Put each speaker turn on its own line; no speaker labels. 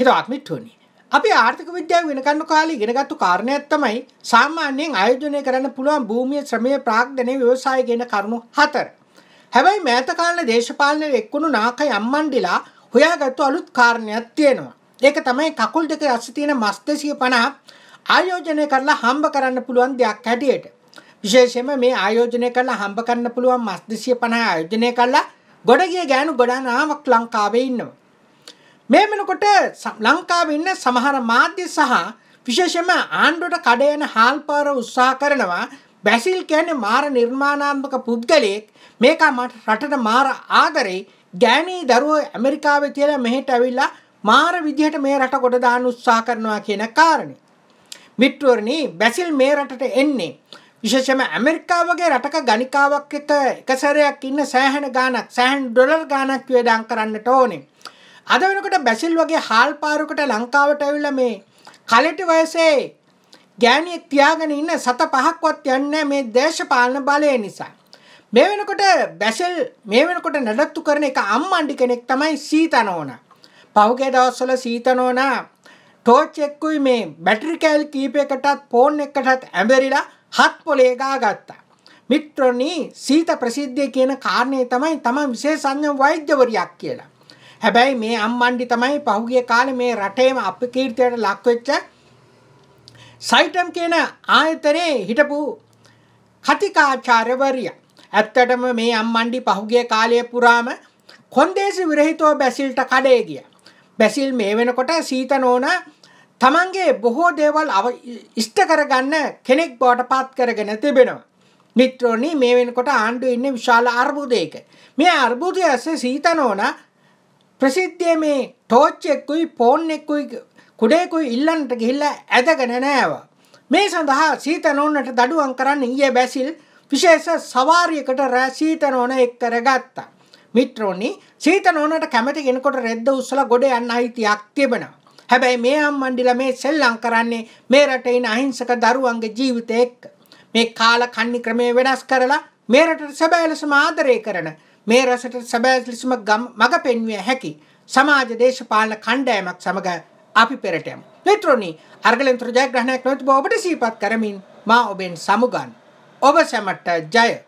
හිරාත්මිත්වනි. අපි ආර්ථික විද්‍යාව වෙනකන්න කාලේ ඉගෙනගත්තු කාරණයක් තමයි සාමාන්‍යයෙන් ආයෝජනය කරන්න පුළුවන් භූමිය ශ්‍රමය ප්‍රාග්ධනය ව්‍යවසාය ගෙන කරුණු හතර. හැබැයි මෑතකාලන දේශපාලනය එක්වුණු නාක යම්මන්ඩිලා හොයාගත්තු අලුත් කාරණයක් තියෙනවා. ඒක තමයි කකුල් දෙක අස්තියන මස්තසිය පනා ආයෝජනය කරලා හම්බ කරන්න පුළුවන් දෙයක් හැටියට. විශේෂයම මේ ආයෝජනය කරලා හම්බ කරන්න පුළුවන් මස්දසිය පනා ආයෝජනය කරලා ගොඩගිය ගෑනු ගොඩානාවක් ලංකාවේ ඉන්නවා. මේ වෙනකොට ලංකාවේ ඉන්න සමහර මාධ්‍ය සහ විශේෂයෙන්ම ආණ්ඩුවට කඩ යන හාල්පාර උත්සාහ කරනවා බැසිල් කියන්නේ මාර නිර්මාණාත්මක පුද්ගලයෙක් මේක මට රටට මාර ආදරේ ගෑණී දරුවෝ ඇමරිකාවේ තියලා මෙහෙට ඇවිල්ලා මාර විදිහට මේ රට ගොඩ දාන්න උත්සාහ කරනවා කියන කාරණේ. මිත්‍රවරණි බැසිල් මේ රටට එන්නේ විශේෂයෙන්ම ඇමරිකාව වගේ රටක ගණිකාවක් එක්ක එක සැරයක් ඉන්න සෑහෙන ගාණක් සෑහෙන ඩොලර් ගාණක් වේදම් කරන්නට ඕනේ. අද වෙනකොට බැසිල් වගේ හාල් පාරුකට ලංකාවට ඇවිල්ල මේ කලෙට වයසේ ගෑණියෙක් තියාගෙන ඉන්න සත පහක්වත් යන්නේ මේ දේශපාලන බලය නිසා. මේ වෙනකොට බැසිල් මේ වෙනකොට නඩත්තු කරන එක අම්මණ්ඩි කෙනෙක් තමයි සීතනෝන. පහුගිය දවස්වල සීතනෝන ටෝච් එක්කුයි මේ බැටරි කෑල් කීපයකටත් ෆෝන් එකටත් ඇඹරිලා හත් පොලේ ගාගත්තා. මිත්‍රනි සීත ප්‍රසිද්ධිය කියන කාරණේ තමයි තමන් විශේෂඥ වෛද්‍යවරියක් කියලා. හැබැයි මේ අම්මණ්ඩි තමයි පහුගිය කාලේ මේ රටේම අපකීර්තියට ලක්වෙච්ච සයිටම් කියන ආයතනයේ හිටපු කතිකාචාර්යවරිය. ඇත්තටම මේ අම්මණ්ඩි පහුගිය කාලය පුරාම කොන්දේසි විරහිතව බැසිල්ට කඩේ ගිය. බැසිල් මේ වෙනකොට සීත නෝන තමන්ගේ බොහෝ දේවල් ඉෂ්ට කරගන්න කෙනෙක් බෝට පත් කරගෙන තිබෙනවා. මිත්‍රෝනි මේ වෙනකොට ආණ්ඩු ඉන්න විශාල අර්බුදයක. මේ අර්බුදය ඇස්සේ සීතනෝන ප්‍රසිද්ධිය මේ ටෝච් එක්කුයි ෆෝන් එක්කුයි කුඩේකුයි ඉල්ලන්නට ගිහිල්ලා ඇදගෙන නෑව. මේ සඳහා සීතනොන්නට දඩුවන් කරන්න ඊයේ බැසිල් විශේෂ සවාරියකට රෑ සීතනෝන එක් කරගත්තා. මිත්‍රෝනි සීතනෝනට කැමති කෙනකොට රෙද්ද උස්සලා ගොඩ යන්න අයිතියක් තිබෙනවා. හැබැයි මේ අම්මණ්ඩිලා මේ සෙල්ලම් කරන්නේ මේ රටේ ඉන අහිංසක දරුවන්ගේ ජීවිත එක්ක. මේ කාල කන්නි ක්‍රමය වෙනස් කරලා මේ රටට සැබෑ ලෙසම ආදරය කරන මේ රසට සැබෑ ලිසුම මඟ පෙන්විය හැකි සමාජ දේශපාලන කණ්ඩෑමක් සමඟ අපි පෙරටයම්. මිත්‍රෝනි අර්ගලෙන්ත්‍ර ජයග්‍රහණයක් නොත් ඔබට සීපත් කරමින් මා ඔබෙන් සමුගන්. ඔබ සැමට ජය!